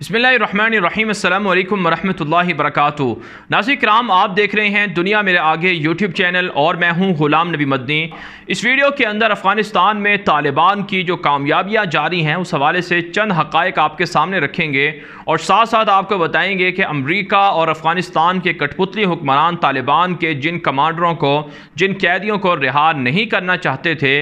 بسم اللہ الرحمن الرحیم السلام علیکم ورحمت اللہ وبرکاتہ ناظر کرام آپ دیکھ رہے ہیں دنیا میرے آگے یوٹیوب چینل اور میں ہوں غلام نبی مدنی اس ویڈیو کے اندر افغانستان میں طالبان کی جو کامیابیاں جاری ہیں اس حوالے سے چند حقائق آپ کے سامنے رکھیں گے اور ساتھ ساتھ آپ کو بتائیں گے کہ امریکہ اور افغانستان کے کٹپتلی حکمران طالبان کے جن کمانڈروں کو جن قیدیوں کو رہا نہیں کرنا چاہتے تھے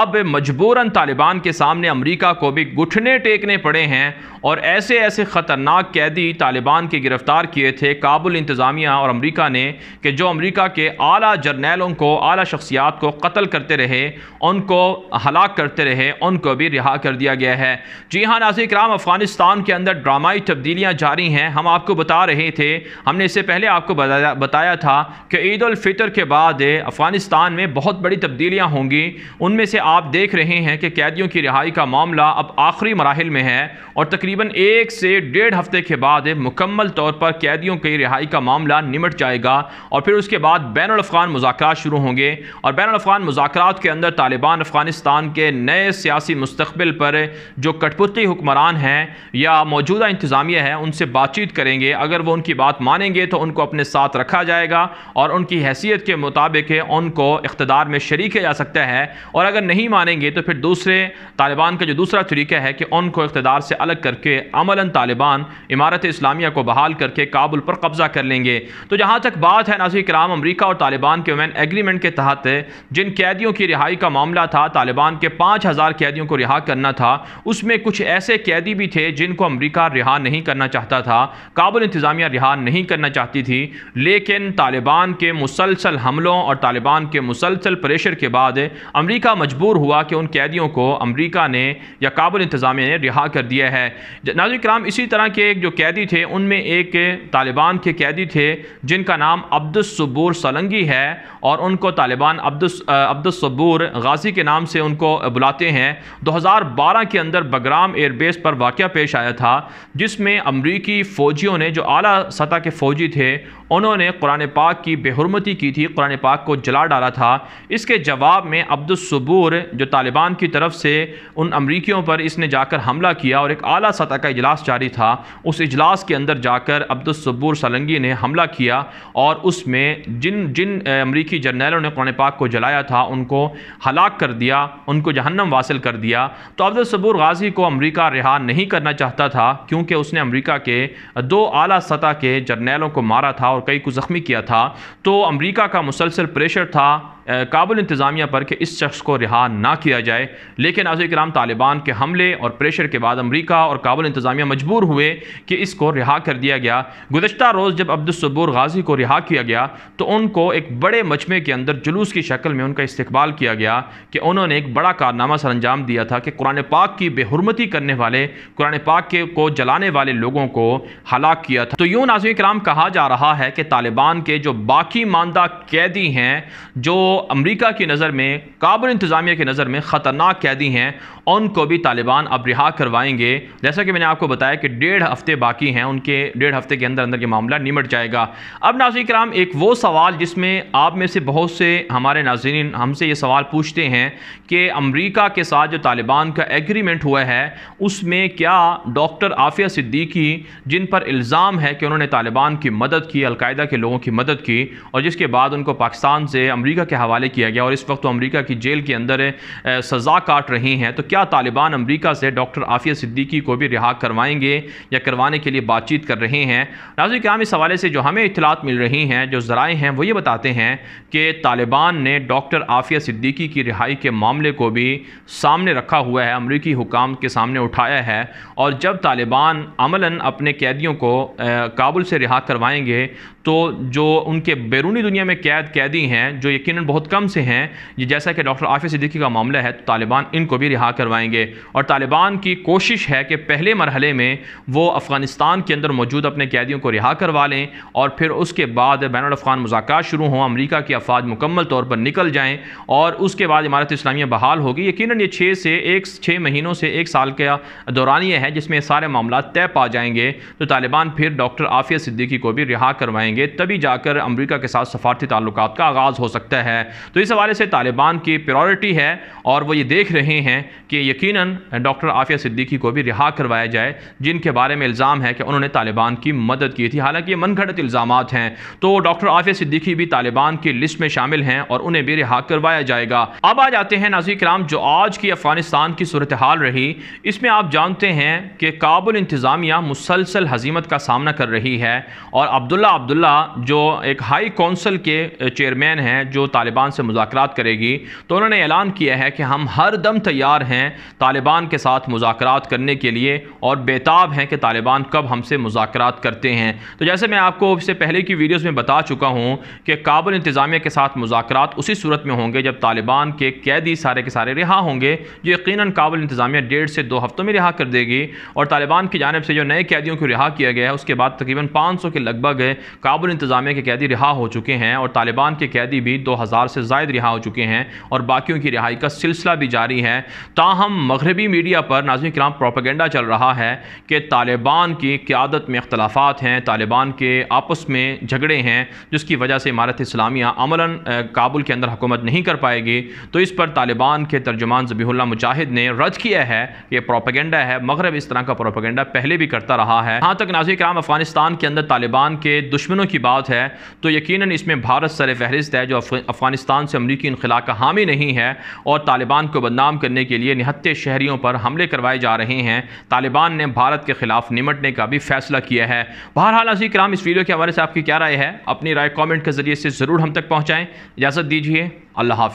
اب مجبوراً طالبان کے سامنے امریکہ کو بھی گھٹنے ٹیکنے پڑے ہیں اور ایسے ایسے ایسے خطرناک قیدی طالبان کے گرفتار کیے تھے کابل انتظامیہ اور امریکہ نے کہ جو امریکہ کے اعلیٰ جرنیلوں کو اعلیٰ شخصیات کو قتل کرتے رہے ان کو ہلاک کرتے رہے ان کو بھی رہا کر دیا گیا ہے جی ہاں ناظر اکرام افغانستان کے اندر ڈرامائی تبدیلیاں جاری ہیں ہم آپ کو بتا رہے تھے ہم نے اس سے پہلے آپ کو بتایا تھا کہ عید الفطر کے بعد افغانستان میں بہت بڑی تبدیلیاں ہوں گی ان میں سے آپ دیکھ رہے ہیں کہ قیدیوں کی رہائی کا معاملہ اب آخری مراحل میں ہے اور تقریباً ایک سے سے ڈیڑھ ہفتے کے بعد مکمل طور پر قیدیوں کی رہائی کا معاملہ نمٹ جائے گا اور پھر اس کے بعد بین الافغان مذاکرات شروع ہوں گے اور بین الافغان مذاکرات کے کے اندر طالبان افغانستان نئے سیاسی مستقبل پر جو کٹپرتی حکمران ہیں یا موجودہ انتظامیہ ہے ان سے بات چیت کریں گے اگر وہ ان کی بات مانیں گے تو ان کو اپنے ساتھ رکھا جائے گا اور ان کی حیثیت کے مطابق ان کو اقتدار میں شریک جا سکتا ہے اور اگر نہیں مانیں گے تو پھر دوسرے طالبان کا جو دوسرا طریقہ ہے کہ ان کو اقتدار سے الگ کر کے عملاً طالبان عمارت اسلامیہ کو بحال کر کے کابل پر قبضہ کر لیں گے تو جہاں تک بات ہے ناظر کرام امریکہ اور طالبان کے ایگریمنٹ کے تحت جن قیدیوں کی رہائی کا معاملہ تھا طالبان کے پانچ ہزار قیدیوں کو رہا کرنا تھا اس میں کچھ ایسے قیدی بھی تھے جن کو امریکہ رہا نہیں کرنا چاہتا تھا کابل انتظامیہ رہا نہیں کرنا چاہتی تھی لیکن طالبان کے مسلسل حملوں اور طالبان کے مسلسل پریشر کے بعد امریکہ مجبور ہوا کہ ان قیدیوں کو امریکہ نے یا کابل انتظامیہ نے رہا کر دیا ہے ناظرین کرام اسی طرح کے ایک جو قیدی تھے ان میں ایک طالبان کے قیدی تھے جن کا نام عبدالصبور سلنگی ہے اور ان کو طالبان عبدالصبور غازی کے نام سے ان کو بلاتے ہیں دو ہزار بارہ کے اندر بگرام ایئر بیس پر واقعہ پیش آیا تھا جس میں امریکی فوجیوں نے جو اعلیٰ سطح کے فوجی تھے انہوں نے قرآن پاک کی بے حرمتی کی تھی قرآن پاک کو جلا ڈالا تھا اس کے جواب میں عبدالصبور جو طالبان کی طرف سے ان امریکیوں پر اس نے جا کر حملہ کیا اور ایک اعلیٰ سطح کا اجلاس جاری جاری تھا اس اجلاس کے اندر جا کر عبدالصبور سلنگی نے حملہ کیا اور اس میں جن جن امریکی جرنیلوں نے قرآن پاک کو جلایا تھا ان کو ہلاک کر دیا ان کو جہنم واصل کر دیا تو عبدالصبور غازی کو امریکہ رہا نہیں کرنا چاہتا تھا کیونکہ اس نے امریکہ کے دو اعلیٰ سطح کے جرنیلوں کو مارا تھا اور کئی کو زخمی کیا تھا تو امریکہ کا مسلسل پریشر تھا قابل انتظامیہ پر کہ اس شخص کو رہا نہ کیا جائے لیکن عازیہ اکرام طالبان کے حملے اور پریشر کے بعد امریکہ اور قابل انتظامیہ مجبور ہوئے کہ اس کو رہا کر دیا گیا گزشتہ روز جب عبدالصبور غازی کو رہا کیا گیا تو ان کو ایک بڑے مچمے کے اندر جلوس کی شکل میں ان کا استقبال کیا گیا کہ انہوں نے ایک بڑا کارنامہ سر انجام دیا تھا کہ قرآن پاک کی بے حرمتی کرنے والے قرآن پاک کے کو جلانے والے لوگوں کو ہلاک کیا تھا تو یوں ناظرین کرام کہا جا رہا ہے کہ طالبان کے جو باقی ماندہ قیدی ہیں جو امریکہ کی نظر میں کابل انتظامیہ کی نظر میں خطرناک قیدی ہیں ان کو بھی طالبان اب رہا کروائیں گے جیسا کہ میں نے آپ کو بتایا کہ ڈیڑھ ہفتے باقی ہیں ان کے ڈیڑھ ہفتے کے اندر اندر معاملہ نمٹ جائے گا اب ناظرین کرام ایک وہ سوال جس میں آپ میں سے بہت سے ہمارے ناظرین ہم سے یہ سوال پوچھتے ہیں کہ امریکہ کے ساتھ جو طالبان کا ایگریمنٹ ہوا ہے اس میں کیا ڈاکٹر عافیہ صدیقی جن پر الزام ہے کہ انہوں نے طالبان کی مدد کی القاعدہ کے لوگوں کی مدد کی اور جس کے بعد ان کو پاکستان سے امریکہ کے حوالے کیا گیا اور اس وقت امریکہ کی جیل کے اندر سزا کاٹ رہی ہیں تو کیا طالبان امریکہ سے ڈاکٹر عافیہ صدیقی کو بھی رہا کروائیں گے یا کروانے کے لیے بات چیت کر رہے ہیں کرام اس حوالے سے جو ہمیں اطلاعات مل رہی ہیں جو ذرائع ہیں وہ یہ بتاتے ہیں کہ طالبان نے ڈاکٹر عافیہ صدیقی کی رہائی کے معاملے کو بھی سامنے رکھا ہوا ہے امریکی حکام کے سامنے اٹھایا ہے اور جب طالبان عملاً اپنے قیدیوں کو کابل سے رہا کروائیں گے تو جو ان کے بیرونی دنیا میں قید قیدی ہیں جو یقیناً بہت کم سے ہیں جیسا کہ ڈاکٹر عافیہ صدیقی کا معاملہ ہے تو طالبان ان کو بھی رہا کروائیں گے اور طالبان کی کوشش ہے کہ پہلے مرحلے میں وہ افغانستان کے اندر موجود اپنے قیدیوں کو رہا کروا لیں اور پھر اس کے بعد بین الافغان مذاکرات شروع ہوں امریکہ کی افواج مکمل طور پر نکل جائیں اور اس کے بعد عمارت اسلامیہ بحال ہوگی یقیناً یہ چھ سے ایک چھ مہینوں سے ایک سال کے دوران یہ ہے جس میں سارے معاملات طے پا جائیں گے تو طالبان پھر ڈاکٹر عافیہ صدیقی کو بھی رہا کروائیں گے گے تبھی جا کر امریکہ کے ساتھ سفارتی تعلقات کا آغاز ہو سکتا ہے تو اس حوالے سے طالبان کی پیورٹی ہے اور وہ یہ دیکھ رہے ہیں کہ یقیناً ڈاکٹر آفیہ صدیقی کو بھی رہا کروایا جائے جن کے بارے میں الزام ہے کہ انہوں نے طالبان کی مدد کی تھی حالانکہ یہ من گھڑت الزامات ہیں تو ڈاکٹر آفیہ صدیقی بھی طالبان کی لسٹ میں شامل ہیں اور انہیں بھی رہا کروایا جائے گا اب آ جاتے ہیں ناظر کرام جو آج کی افغانستان کی صورتحال رہی اس میں آپ جانتے ہیں کہ کابل انتظامیہ مسلسل حزیمت کا سامنا کر رہی ہے اور عبداللہ عبداللہ جو ایک ہائی کونسل کے چیئرمین ہیں جو طالبان سے مذاکرات کرے گی تو انہوں نے اعلان کیا ہے کہ ہم ہر دم تیار ہیں طالبان کے ساتھ مذاکرات کرنے کے لیے اور بیتاب ہیں کہ طالبان کب ہم سے مذاکرات کرتے ہیں تو جیسے میں آپ کو اس سے پہلے کی ویڈیوز میں بتا چکا ہوں کہ کابل انتظامیہ کے ساتھ مذاکرات اسی صورت میں ہوں گے جب طالبان کے قیدی سارے کے سارے رہا ہوں گے جو یقیناً کابل انتظامیہ ڈیڑھ سے دو ہفتوں میں رہا کر دے گی اور طالبان کی جانب سے جو نئے قیدیوں کو رہا کیا گیا ہے اس کے بعد تقریباً پانچ سو کے لگ بھگ کابل انتظامیہ کے قیدی رہا ہو چکے ہیں اور طالبان کے قیدی بھی دو ہزار سے زائد رہا ہو چکے ہیں اور باقیوں کی رہائی کا سلسلہ بھی جاری ہے تاہم مغربی میڈیا پر ناظرین کرام پروپیگنڈا چل رہا ہے کہ طالبان کی قیادت میں اختلافات ہیں طالبان کے آپس میں جھگڑے ہیں جس کی وجہ سے عمارت اسلامیہ عملاً کابل کے اندر حکومت نہیں کر پائے گی تو اس پر طالبان کے ترجمان ضبیح اللہ مجاہد نے رج کیا ہے یہ پروپیگنڈا ہے مغرب اس طرح کا پروپیگنڈا پہلے بھی کرتا رہا ہے ہاں تک ناظرین کرام افغانستان کے اندر طالبان کے دشمن کی بات ہے تو یقیناً اس میں بھارت سر فہرست ہے جو افغانستان سے امریکی انخلا کا حامی نہیں ہے اور طالبان کو بدنام کرنے کے لیے نہتے شہریوں پر حملے کروائے جا رہے ہیں طالبان نے بھارت کے خلاف نمٹنے کا بھی فیصلہ کیا ہے بہرحال عزی کرام اس ویڈیو کے حوالے سے آپ کی کیا رائے ہے اپنی رائے کامنٹ کے ذریعے سے ضرور ہم تک پہنچائیں اجازت دیجیے اللہ حافظ